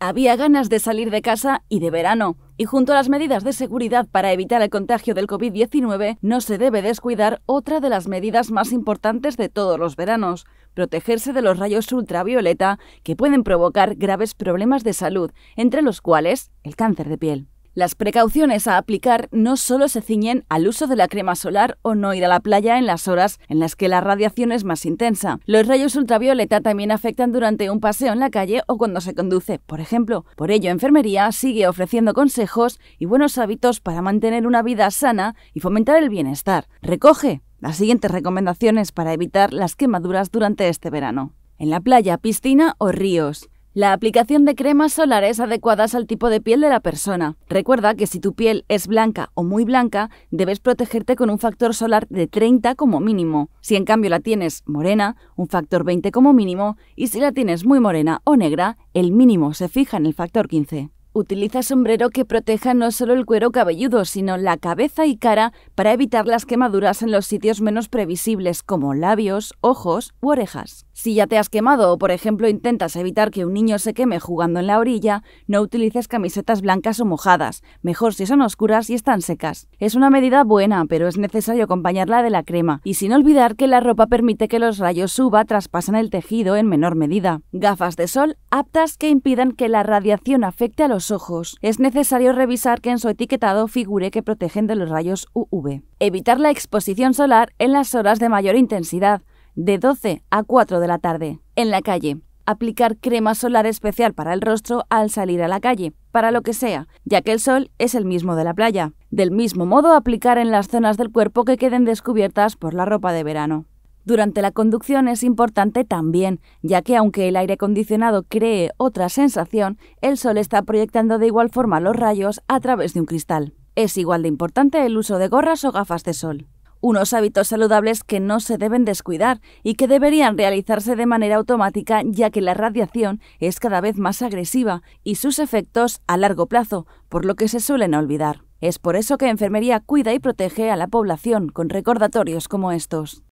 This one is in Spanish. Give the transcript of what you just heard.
Había ganas de salir de casa y de verano, y junto a las medidas de seguridad para evitar el contagio del COVID-19, no se debe descuidar otra de las medidas más importantes de todos los veranos, protegerse de los rayos ultravioleta que pueden provocar graves problemas de salud, entre los cuales el cáncer de piel. Las precauciones a aplicar no solo se ciñen al uso de la crema solar o no ir a la playa en las horas en las que la radiación es más intensa. Los rayos ultravioleta también afectan durante un paseo en la calle o cuando se conduce, por ejemplo. Por ello, Enfermería sigue ofreciendo consejos y buenos hábitos para mantener una vida sana y fomentar el bienestar. Recoge las siguientes recomendaciones para evitar las quemaduras durante este verano. En la playa, piscina o ríos. La aplicación de cremas solares adecuadas al tipo de piel de la persona. Recuerda que si tu piel es blanca o muy blanca, debes protegerte con un factor solar de 30 como mínimo. Si en cambio la tienes morena, un factor 20 como mínimo, y si la tienes muy morena o negra, el mínimo se fija en el factor 15. Utiliza sombrero que proteja no solo el cuero cabelludo, sino la cabeza y cara para evitar las quemaduras en los sitios menos previsibles como labios, ojos u orejas. Si ya te has quemado o, por ejemplo, intentas evitar que un niño se queme jugando en la orilla, no utilices camisetas blancas o mojadas, mejor si son oscuras y están secas. Es una medida buena, pero es necesario acompañarla de la crema, y sin olvidar que la ropa permite que los rayos suba traspasen el tejido en menor medida. Gafas de sol aptas que impidan que la radiación afecte a los ojos, es necesario revisar que en su etiquetado figure que protegen de los rayos UV. Evitar la exposición solar en las horas de mayor intensidad, de 12 a 4 de la tarde, en la calle. Aplicar crema solar especial para el rostro al salir a la calle, para lo que sea, ya que el sol es el mismo de la playa. Del mismo modo, aplicar en las zonas del cuerpo que queden descubiertas por la ropa de verano. Durante la conducción es importante también, ya que aunque el aire acondicionado cree otra sensación, el sol está proyectando de igual forma los rayos a través de un cristal. Es igual de importante el uso de gorras o gafas de sol. Unos hábitos saludables que no se deben descuidar y que deberían realizarse de manera automática ya que la radiación es cada vez más agresiva y sus efectos a largo plazo, por lo que se suelen olvidar. Es por eso que Enfermería cuida y protege a la población con recordatorios como estos.